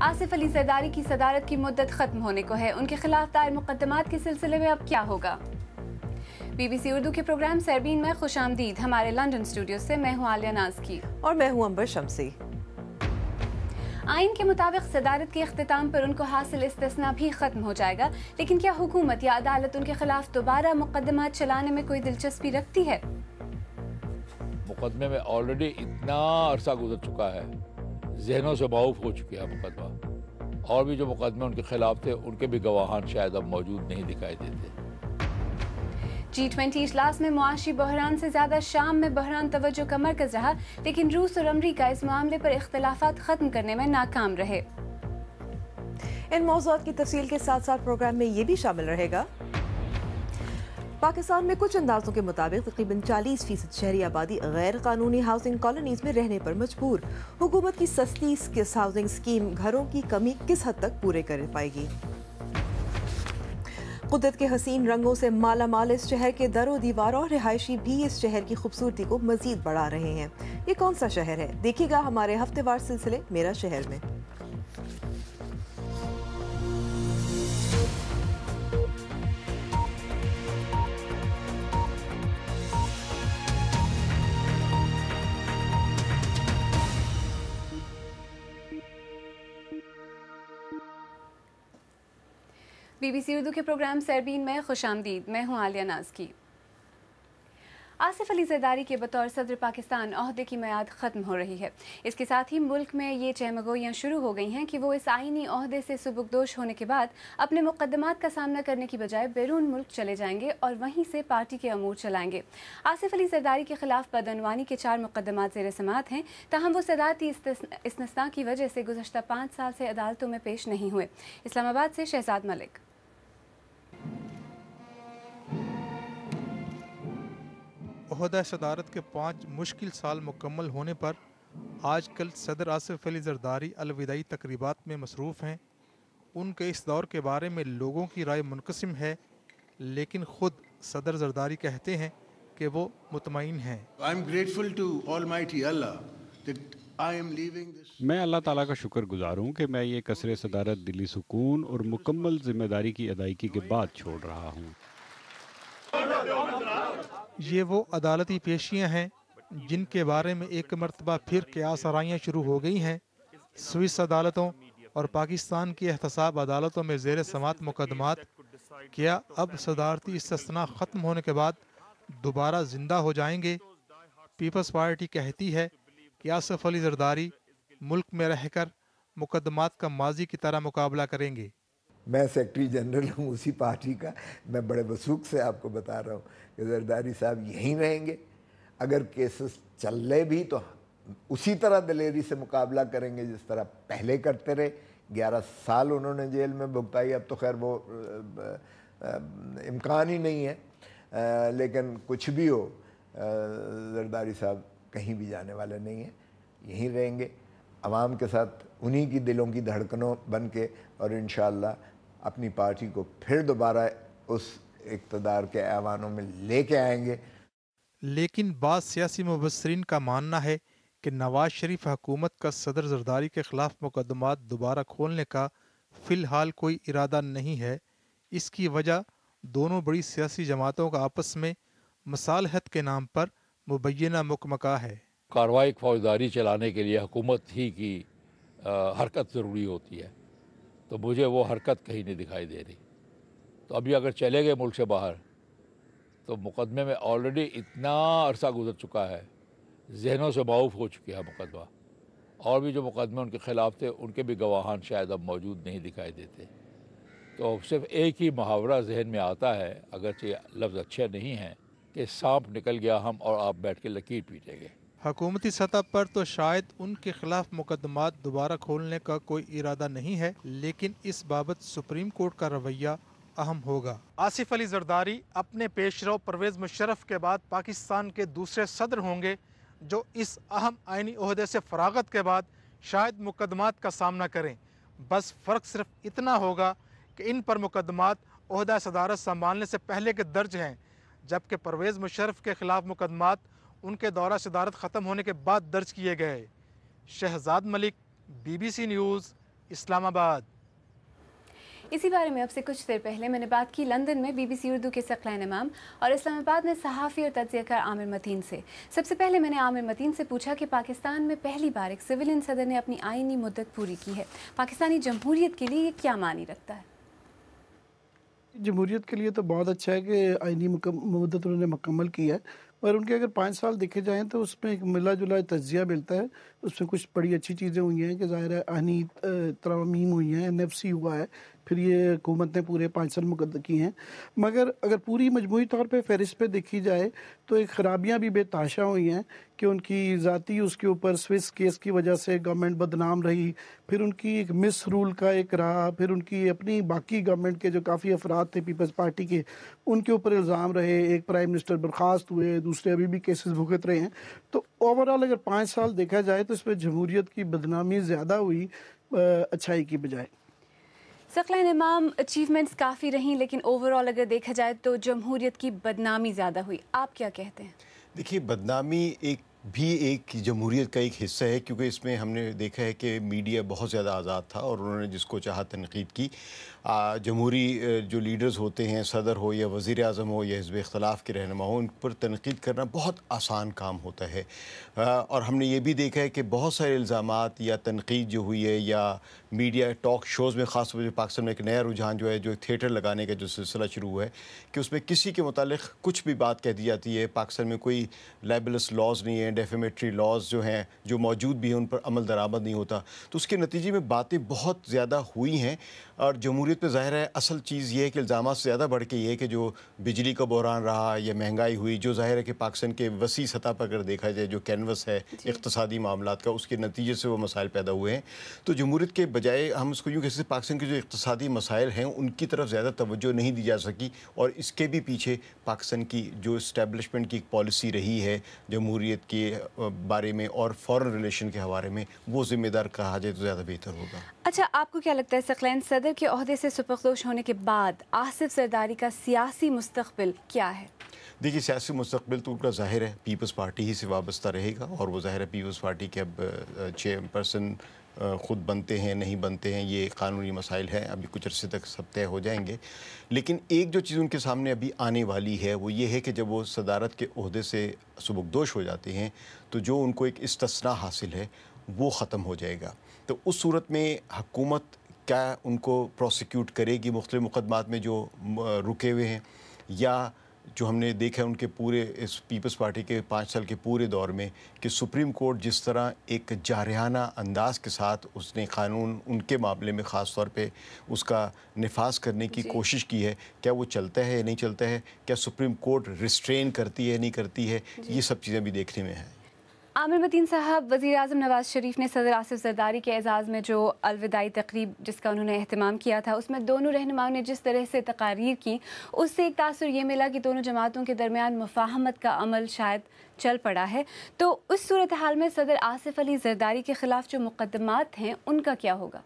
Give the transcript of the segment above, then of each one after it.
آصف علی زرداری کی صدارت کی مدت ختم ہونے کو ہے ان کے خلاف دائر مقدمات کے سلسلے میں اب کیا ہوگا بی بی سی اردو کے پروگرام سیربین میں خوش آمدید ہمارے لنڈن اسٹوڈیو سے میں ہوں عالیہ ناز کی اور میں ہوں امبر شمسی آئین کے مطابق صدارت کے اختتام پر ان کو حاصل استثناء بھی ختم ہو جائے گا لیکن کیا حکومت یا عدالت ان کے خلاف دوبارہ مقدمات چلانے میں کوئی دلچسپی رکھتی ہے مقدمے میں آلریڈی اتنا عرصہ گزر چکا ہے ذہنوں سے معاوف ہو چکے ہیں مقدمہ اور بھی جو مقدمے ان کے خلاف تھے ان کے بھی گواہان شاید اب موجود نہیں دکھائی دیتے جی ٹوینٹی اجلاس میں معاشی بحران سے زیادہ شام میں بحران توجہ کا مرکز رہا لیکن روس اور امریکہ اس معاملے پر اختلافات ختم کرنے میں ناکام رہے ان موضوعات کی تفصیل کے ساتھ ساتھ پروگرام میں یہ بھی شامل رہے گا پاکستان میں کچھ اندازوں کے مطابق تقریباً چالیس فیصد شہری آبادی غیر قانونی کالونیز میں رہنے پر مجبور حکومت کی سستی کس سکیم گھروں کی کمی کس حد تک پورے کر پائے گی قدرت کے حسین رنگوں سے مالا مال اس شہر کے در و دیوار اور رہائشی بھی اس شہر کی خوبصورتی کو مزید بڑھا رہے ہیں یہ کون سا شہر ہے دیکھیے گا ہمارے ہفتے وار سلسلے میرا شہر میں بی بی سی اردو کے پروگرام سیربین میں خوش آمدید میں ہوں عالیہ کی آصف علی زرداری کے بطور صدر پاکستان عہدے کی میعاد ختم ہو رہی ہے اس کے ساتھ ہی ملک میں یہ چہمگویاں شروع ہو گئی ہیں کہ وہ اس آئینی عہدے سے سبکدوش ہونے کے بعد اپنے مقدمات کا سامنا کرنے کی بجائے بیرون ملک چلے جائیں گے اور وہیں سے پارٹی کے امور چلائیں گے آصف علی زرداری کے خلاف بدعنوانی کے چار مقدمات زیر سماعت ہیں تاہم وہ صدارتی استثناء کی وجہ سے گزشتہ پانچ سال سے عدالتوں میں پیش نہیں ہوئے اسلام آباد سے شہزاد ملک عہدہ صدارت کے پانچ مشکل سال مکمل ہونے پر آج کل صدر آصف علی زرداری الوداعی تقریبات میں مصروف ہیں ان کے اس دور کے بارے میں لوگوں کی رائے منقسم ہے لیکن خود صدر زرداری کہتے ہیں کہ وہ مطمئن ہیں میں اللہ تعالیٰ کا شکر گزار ہوں کہ میں یہ صدارت دلی سکون اور مکمل ذمہ داری کی ادائیگی کے بعد چھوڑ رہا ہوں یہ وہ عدالتی پیشیاں ہیں جن کے بارے میں ایک مرتبہ پھر قیاس آرائیاں شروع ہو گئی ہیں سوئس عدالتوں اور پاکستان کی احتساب عدالتوں میں زیر سماعت مقدمات کیا اب صدارتی استثناء ختم ہونے کے بعد دوبارہ زندہ ہو جائیں گے پیپلز پارٹی کہتی ہے یاسف علی زرداری ملک میں رہ کر مقدمات کا ماضی کی طرح مقابلہ کریں گے میں سیکٹری جنرل ہوں اسی پارٹی کا میں بڑے بسوق سے آپ کو بتا رہا ہوں کہ زرداری صاحب یہیں رہیں گے اگر کیسز چل رہے بھی تو اسی طرح دلیری سے مقابلہ کریں گے جس طرح پہلے کرتے رہے گیارہ سال انہوں نے جیل میں بھگتائی اب تو خیر وہ امکان ہی نہیں ہے لیکن کچھ بھی ہو زرداری صاحب کہیں بھی جانے والے نہیں ہیں یہیں گے عوام کے ساتھ انہی کی دلوں کی دھڑکنوں بن کے اور انشاءاللہ اپنی پارٹی کو پھر دوبارہ اس اقتدار کے ایوانوں میں لے کے آئیں گے لیکن بعض سیاسی مبصرین کا ماننا ہے کہ نواز شریف حکومت کا صدر زرداری کے خلاف مقدمات دوبارہ کھولنے کا فی الحال کوئی ارادہ نہیں ہے اس کی وجہ دونوں بڑی سیاسی جماعتوں کا آپس میں مصالحت کے نام پر مبینہ مکمکا ہے کاروائی فوجداری چلانے کے لیے حکومت ہی کی حرکت ضروری ہوتی ہے تو مجھے وہ حرکت کہیں نہیں دکھائی دے رہی تو ابھی اگر چلے گئے ملک سے باہر تو مقدمے میں آلریڈی اتنا عرصہ گزر چکا ہے ذہنوں سے معاوف ہو چکی ہے مقدمہ اور بھی جو مقدمے ان کے خلاف تھے ان کے بھی گواہان شاید اب موجود نہیں دکھائی دیتے تو صرف ایک ہی محاورہ ذہن میں آتا ہے اگرچہ لفظ اچھے نہیں ہیں کہ سانپ نکل گیا ہم اور آپ بیٹھ کے لکیر پیٹے گئے حکومتی سطح پر تو شاید ان کے خلاف مقدمات دوبارہ کھولنے کا کوئی ارادہ نہیں ہے لیکن اس بابت سپریم کورٹ کا رویہ اہم ہوگا آصف علی زرداری اپنے پیش رو پرویز مشرف کے بعد پاکستان کے دوسرے صدر ہوں گے جو اس اہم آئینی عہدے سے فراغت کے بعد شاید مقدمات کا سامنا کریں بس فرق صرف اتنا ہوگا کہ ان پر مقدمات عہدہ صدارت سنبھالنے سے پہلے کے درج ہیں جبکہ پرویز مشرف کے خلاف مقدمات ان کے دورہ صدارت ختم ہونے کے بعد درج کیے گئے Shahzad Malik B B C news Islamabad اسی بارے میں اب سے کچھ دیر پہلے میں نے بات کی لندن میں بی بی سی اردو کے سقلین امام اور اسلام آباد میں صحافی اور تجزیہ کر عامر متین سے سب سے پہلے میں نے عامر متین سے پوچھا کہ پاکستان میں پہلی بار ایک سول صدر نے اپنی آئینی مدت پوری کی ہے پاکستانی جمہوریت کے لیے یہ کیا معنی رکھتا ہے جمہوریت کے لیے تو بہت اچھا ہے کہ آئینی مدت انہوں نے مکمل کی ہے اور ان کے اگر پانچ سال دیکھے جائیں تو اس میں ایک ملا جلا تجزیہ ملتا ہے اس میں کچھ بڑی اچھی چیزیں ہوئی ہیں کہ ظاہر ہے آنی ترامیم ہوئی ہیں این ایف سی ہوا ہے پھر یہ حکومت نے پورے پانچ سال مقدر کی ہیں مگر اگر پوری مجموعی طور پہ فہرست پہ دیکھی جائے تو ایک خرابیاں بھی بے تاشا ہوئی ہیں کہ ان کی ذاتی اس کے اوپر سوئس کیس کی وجہ سے گورنمنٹ بدنام رہی پھر ان کی ایک مس رول کا ایک رہا پھر ان کی اپنی باقی گورنمنٹ کے جو کافی افراد تھے پیپلز پارٹی کے ان کے اوپر الزام رہے ایک پرائم منسٹر برخاست ہوئے دوسرے ابھی بھی کیسز بھگت رہے ہیں تو اوور آل اگر پانچ سال دیکھا جائے تو اس پہ جمہوریت کی بدنامی زیادہ ہوئی اچھائی کی بجائے سقلین امام اچیومنٹس کافی رہیں لیکن اوورال اگر دیکھا جائے تو جمہوریت کی بدنامی زیادہ ہوئی آپ کیا کہتے ہیں دیکھیے بدنامی ایک بھی ایک جمہوریت کا ایک حصہ ہے کیونکہ اس میں ہم نے دیکھا ہے کہ میڈیا بہت زیادہ آزاد تھا اور انہوں نے جس کو چاہا تنقید کی جمہوری جو لیڈرز ہوتے ہیں صدر ہو یا وزیر اعظم ہو یا حزب اختلاف کے رہنما ہو ان پر تنقید کرنا بہت آسان کام ہوتا ہے اور ہم نے یہ بھی دیکھا ہے کہ بہت سارے الزامات یا تنقید جو ہوئی ہے یا میڈیا ٹاک شوز میں خاص طور پہ پاکستان میں ایک نیا رجحان جو ہے جو تھیٹر لگانے کا جو سلسلہ شروع ہوا ہے کہ اس میں کسی کے متعلق کچھ بھی بات کہہ دی جاتی ہے پاکستان میں کوئی لیبلس لاز نہیں ہیں ڈیفیمیٹری لاز جو ہیں جو موجود بھی ہیں ان پر عمل درآمد نہیں ہوتا تو اس کے نتیجے میں باتیں بہت زیادہ ہوئی ہیں اور جمہوریت میں ظاہر ہے اصل چیز یہ ہے کہ الزامات زیادہ بڑھ کے یہ کہ جو بجلی کا بحران رہا یا مہنگائی ہوئی جو ظاہر ہے کہ پاکستان کے وسیع سطح پر اگر دیکھا جائے جو کینوس ہے جی۔ اقتصادی معاملات کا اس کے نتیجے سے وہ مسائل پیدا ہوئے ہیں تو جمہوریت کے بجائے ہم اس کو یوں کہتے ہیں پاکستان کے جو اقتصادی مسائل ہیں ان کی طرف زیادہ توجہ نہیں دی جا سکی اور اس کے بھی پیچھے پاکستان کی جو اسٹیبلشمنٹ کی ایک پالیسی رہی ہے جمہوریت کے بارے میں اور فورن ریلیشن کے حوالے میں وہ ذمہ دار کہا جائے تو زیادہ بہتر ہوگا اچھا آپ کو کیا لگتا ہے سکلین صدر کے عہدے سے سپخدوش ہونے کے بعد آصف زرداری کا سیاسی مستقبل کیا ہے دیکھیے سیاسی مستقبل تو ان کا ظاہر ہے پیپلز پارٹی ہی سے وابستہ رہے گا اور وہ ظاہر ہے پیپلز پارٹی کے اب پرسن خود بنتے ہیں نہیں بنتے ہیں یہ قانونی مسائل ہیں ابھی کچھ عرصے تک سب طے ہو جائیں گے لیکن ایک جو چیز ان کے سامنے ابھی آنے والی ہے وہ یہ ہے کہ جب وہ صدارت کے عہدے سے سبکدوش ہو جاتے ہیں تو جو ان کو ایک استثنا حاصل ہے وہ ختم ہو جائے گا تو اس صورت میں حکومت کیا ان کو پروسیکیوٹ کرے گی مختلف مقدمات میں جو رکے ہوئے ہیں یا جو ہم نے دیکھا ان کے پورے اس پیپلز پارٹی کے پانچ سال کے پورے دور میں کہ سپریم کورٹ جس طرح ایک جارحانہ انداز کے ساتھ اس نے قانون ان کے معاملے میں خاص طور پہ اس کا نفاذ کی جی. کوشش کی ہے کیا وہ چلتا ہے یا نہیں چلتا ہے کیا سپریم کورٹ ریسٹرین کرتی ہے یا نہیں کرتی ہے جی۔ یہ سب چیزیں بھی دیکھنے میں ہیں عامر مدین صاحب وزیر اعظم نواز شریف نے صدر آصف زرداری کے اعزاز میں جو الوداعی تقریب جس کا انہوں نے اہتمام کیا تھا اس میں دونوں رہنماؤں نے جس طرح سے تقاریر کی اس سے ایک تاثر یہ ملا کہ دونوں جماعتوں کے درمیان مفاہمت کا عمل شاید چل پڑا ہے تو اس صورتحال میں صدر آصف علی زرداری کے خلاف جو مقدمات ہیں ان کا کیا ہوگا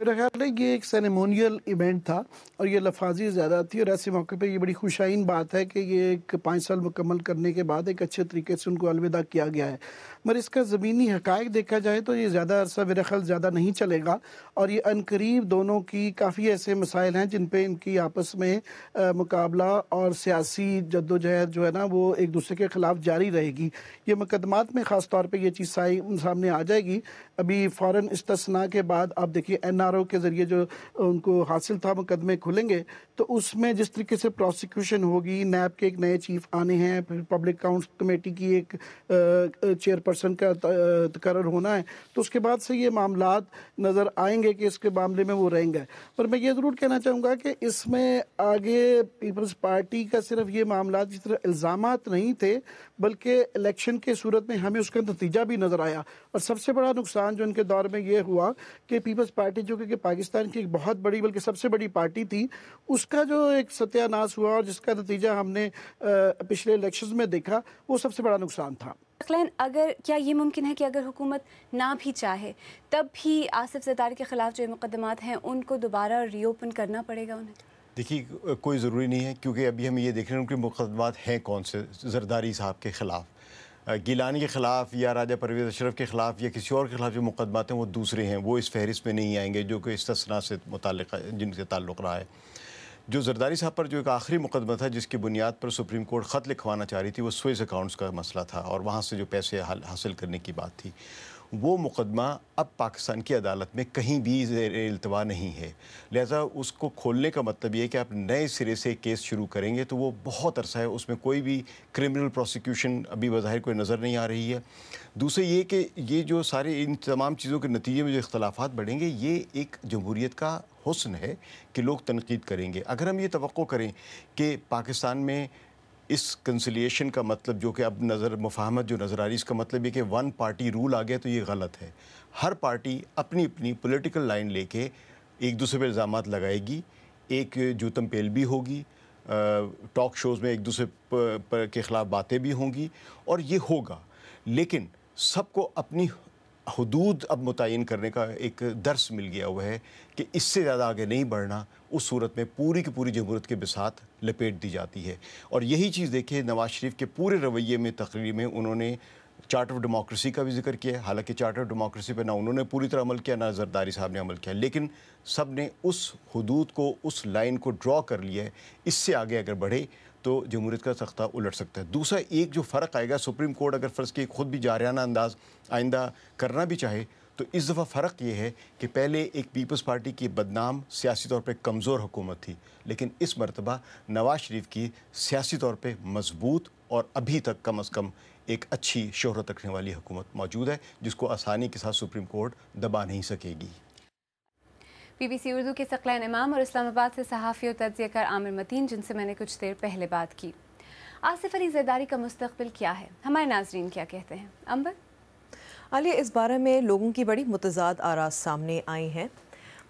میرا خیال ہے یہ ایک سیریمونیل ایونٹ تھا اور یہ لفاظی زیادہ تھی اور ایسے موقع پہ یہ بڑی خوشائن بات ہے کہ یہ ایک پانچ سال مکمل کرنے کے بعد ایک اچھے طریقے سے ان کو الوداع کیا گیا ہے مگر اس کا زمینی حقائق دیکھا جائے تو یہ زیادہ عرصہ میرا خیال زیادہ نہیں چلے گا اور یہ عنقریب دونوں کی کافی ایسے مسائل ہیں جن پہ ان کی آپس میں مقابلہ اور سیاسی جد و جہد جو ہے نا وہ ایک دوسرے کے خلاف جاری رہے گی یہ مقدمات میں خاص طور پہ یہ چیز سامنے آ جائے گی ابھی فوراً استثنا کے بعد آپ دیکھیے آر کے ذریعے جو ان کو حاصل تھا مقدمے کھلیں گے تو اس میں جس طریقے سے پروسیکیوشن ہوگی نیب کے ایک نئے چیف آنے ہیں پھر پبلک کمیٹی کی ایک چیئر پرسن کا تقرر ہونا ہے تو اس کے بعد سے یہ معاملات نظر آئیں گے کہ اس کے معاملے میں وہ رہیں گے پر میں یہ ضرور کہنا چاہوں گا کہ اس میں آگے پیپلز پارٹی کا صرف یہ معاملات جس طرح الزامات نہیں تھے بلکہ الیکشن کے صورت میں ہمیں اس کا نتیجہ بھی نظر آیا اور سب سے بڑا نقصان جو ان کے دور میں یہ ہوا کہ پیپلز پارٹی جو کیونکہ کہ پاکستان کی ایک بہت بڑی بلکہ سب سے بڑی پارٹی تھی اس کا جو ایک ستیہ ناس ہوا اور جس کا نتیجہ ہم نے پچھلے الیکشنز میں دیکھا وہ سب سے بڑا نقصان تھا اگر کیا یہ ممکن ہے کہ اگر حکومت نہ بھی چاہے تب بھی آصف زداری کے خلاف جو مقدمات ہیں ان کو دوبارہ ری اوپن کرنا پڑے گا انہیں دیکھیے کوئی ضروری نہیں ہے کیونکہ ابھی ہم یہ دیکھ رہے ہیں ان کے مقدمات ہیں کون سے زرداری صاحب کے خلاف گیلانی کے خلاف یا راجہ پرویز اشرف کے خلاف یا کسی اور کے خلاف جو مقدمات ہیں وہ دوسرے ہیں وہ اس فہرست میں نہیں آئیں گے جو کہ استثنا سے متعلق جن سے تعلق رہا ہے جو زرداری صاحب پر جو ایک آخری مقدمہ تھا جس کی بنیاد پر سپریم کورٹ خط لکھوانا چاہ رہی تھی وہ سوئز اکاؤنٹس کا مسئلہ تھا اور وہاں سے جو پیسے حاصل کرنے کی بات تھی وہ مقدمہ اب پاکستان کی عدالت میں کہیں بھی زیر التوا نہیں ہے لہٰذا اس کو کھولنے کا مطلب یہ ہے کہ آپ نئے سرے سے کیس شروع کریں گے تو وہ بہت عرصہ ہے اس میں کوئی بھی کرمنل پروسیکیوشن ابھی بظاہر کوئی نظر نہیں آ رہی ہے دوسرے یہ کہ یہ جو سارے ان تمام چیزوں کے نتیجے میں جو اختلافات بڑھیں گے یہ ایک جمہوریت کا حسن ہے کہ لوگ تنقید کریں گے اگر ہم یہ توقع کریں کہ پاکستان میں اس کنسلیشن کا مطلب جو کہ اب نظر مفاہمت جو نظر آ رہی ہے اس کا مطلب یہ کہ ون پارٹی رول آ گیا تو یہ غلط ہے ہر پارٹی اپنی اپنی پولیٹیکل لائن لے کے ایک دوسرے پہ الزامات لگائے گی ایک جوتم پیل بھی ہوگی ٹاک شوز میں ایک دوسرے کے خلاف باتیں بھی ہوں گی اور یہ ہوگا لیکن سب کو اپنی حدود اب متعین کرنے کا ایک درس مل گیا ہوا ہے کہ اس سے زیادہ آگے نہیں بڑھنا اس صورت میں پوری کی پوری جمہورت کے بسات لپیٹ دی جاتی ہے اور یہی چیز دیکھیں نواز شریف کے پورے رویے میں تقریر میں انہوں نے چارٹر آف ڈیموکریسی کا بھی ذکر کیا ہے حالانکہ چارٹر آف ڈیموکریسی پہ نہ انہوں نے پوری طرح عمل کیا نہ زرداری صاحب نے عمل کیا لیکن سب نے اس حدود کو اس لائن کو ڈرا کر لیا ہے اس سے آگے اگر بڑھے تو جمہوریت کا سختہ الٹ سکتا ہے دوسرا ایک جو فرق آئے گا سپریم کورٹ اگر فرض کے خود بھی جارحانہ انداز آئندہ کرنا بھی چاہے تو اس دفعہ فرق یہ ہے کہ پہلے ایک پیپلز پارٹی کی بدنام سیاسی طور پہ کمزور حکومت تھی لیکن اس مرتبہ نواز شریف کی سیاسی طور پہ مضبوط اور ابھی تک کم از کم ایک اچھی شہرت رکھنے والی حکومت موجود ہے جس کو آسانی کے ساتھ سپریم کورٹ دبا نہیں سکے گی پی بی سی اردو کے سقلین امام اور اسلام آباد سے صحافی و تجزیہ کار عامر متین جن سے میں نے کچھ دیر پہلے بات کی آصف علی زیداری کا مستقبل کیا ہے ہمارے ناظرین کیا کہتے ہیں امبر علی اس بارے میں لوگوں کی بڑی متضاد آراز سامنے آئی ہیں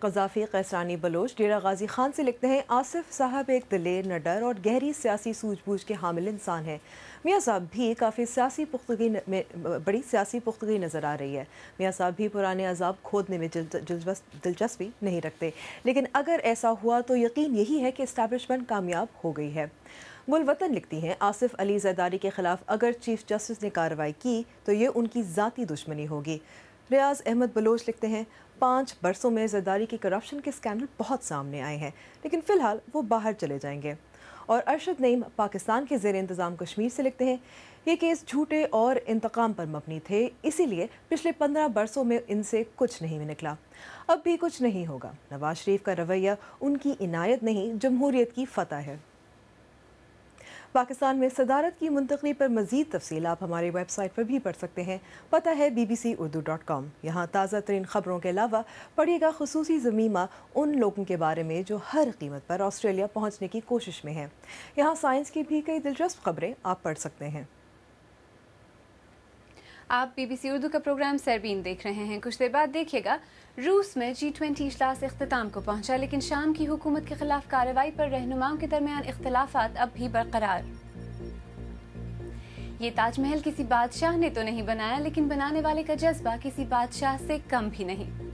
قذافی قیسرانی بلوچ ڈیرا غازی خان سے لکھتے ہیں آصف صاحب ایک دلیر نڈر اور گہری سیاسی سوجھ بوجھ کے حامل انسان ہیں میاں صاحب بھی کافی سیاسی پختگی میں بڑی سیاسی پختگی نظر آ رہی ہے میاں صاحب بھی پرانے عذاب کھودنے میں دلچسپی نہیں رکھتے لیکن اگر ایسا ہوا تو یقین یہی ہے کہ اسٹیبلشمنٹ کامیاب ہو گئی ہے گل وطن لکھتی ہیں آصف علی زیداری کے خلاف اگر چیف جسٹس نے کارروائی کی تو یہ ان کی ذاتی دشمنی ہوگی ریاض احمد بلوچ لکھتے ہیں پانچ برسوں میں زرداری کی کرپشن کے اسکینڈل بہت سامنے آئے ہیں لیکن فی الحال وہ باہر چلے جائیں گے اور ارشد نعیم پاکستان کے زیر انتظام کشمیر سے لکھتے ہیں یہ کیس جھوٹے اور انتقام پر مبنی تھے اسی لیے پچھلے پندرہ برسوں میں ان سے کچھ نہیں نکلا اب بھی کچھ نہیں ہوگا نواز شریف کا رویہ ان کی عنایت نہیں جمہوریت کی فتح ہے پاکستان میں صدارت کی منتقلی پر مزید تفصیل آپ ہمارے ویب سائٹ پر بھی پڑھ سکتے ہیں پتہ ہے B B C Urdu dot com یہاں تازہ ترین خبروں کے علاوہ پڑھیے گا خصوصی زمیمہ ان لوگوں کے بارے میں جو ہر قیمت پر آسٹریلیا پہنچنے کی کوشش میں ہیں یہاں سائنس کی بھی کئی دلچسپ خبریں آپ پڑھ سکتے ہیں آپ بی بی سی اردو کا پروگرام سیربین دیکھ رہے ہیں کچھ دیر بعد دیکھیے گا روس میں جی ٹوینٹی اجلاس اختتام کو پہنچا لیکن شام کی حکومت کے خلاف کارروائی پر رہنماؤں کے درمیان اختلافات اب بھی برقرار یہ تاج محل کسی بادشاہ نے تو نہیں بنایا لیکن بنانے والے کا جذبہ کسی بادشاہ سے کم بھی نہیں